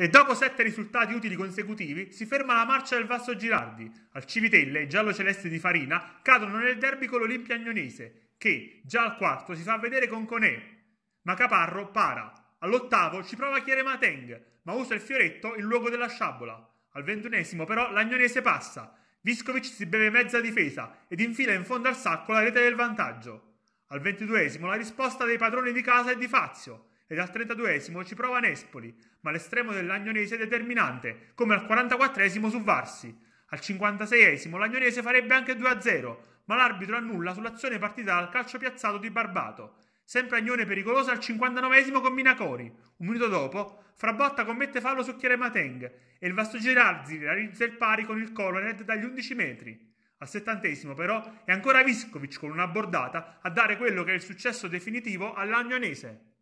E dopo sette risultati utili consecutivi si ferma la marcia del Vasso Girardi. Al Civitelle, i giallo celeste di Farina cadono nel derby con l'Olimpia Agnonese, che già al quarto si fa vedere con Conè. Ma Caparro para. All'ottavo ci prova Chiere Mateng, ma usa il fioretto in luogo della sciabola. Al ventunesimo però l'Agnonese passa. Viscovic si beve mezza difesa ed infila in fondo al sacco la rete del vantaggio. Al ventiduesimo la risposta dei padroni di casa è di Fazio ed al 32esimo ci prova Nespoli, ma l'estremo dell'Agnonese è determinante, come al 44esimo su Varsi. Al 56esimo l'Agnonese farebbe anche 2-0, ma l'arbitro annulla sull'azione partita dal calcio piazzato di Barbato. Sempre Agnone pericolosa al 59esimo con Minacori. Un minuto dopo, Frabotta commette fallo su Mateng e il Vasto Gerarzi realizza il pari con il Colored dagli 11 metri. Al settantesimo però è ancora Viscovic con una bordata a dare quello che è il successo definitivo all'Agnonese.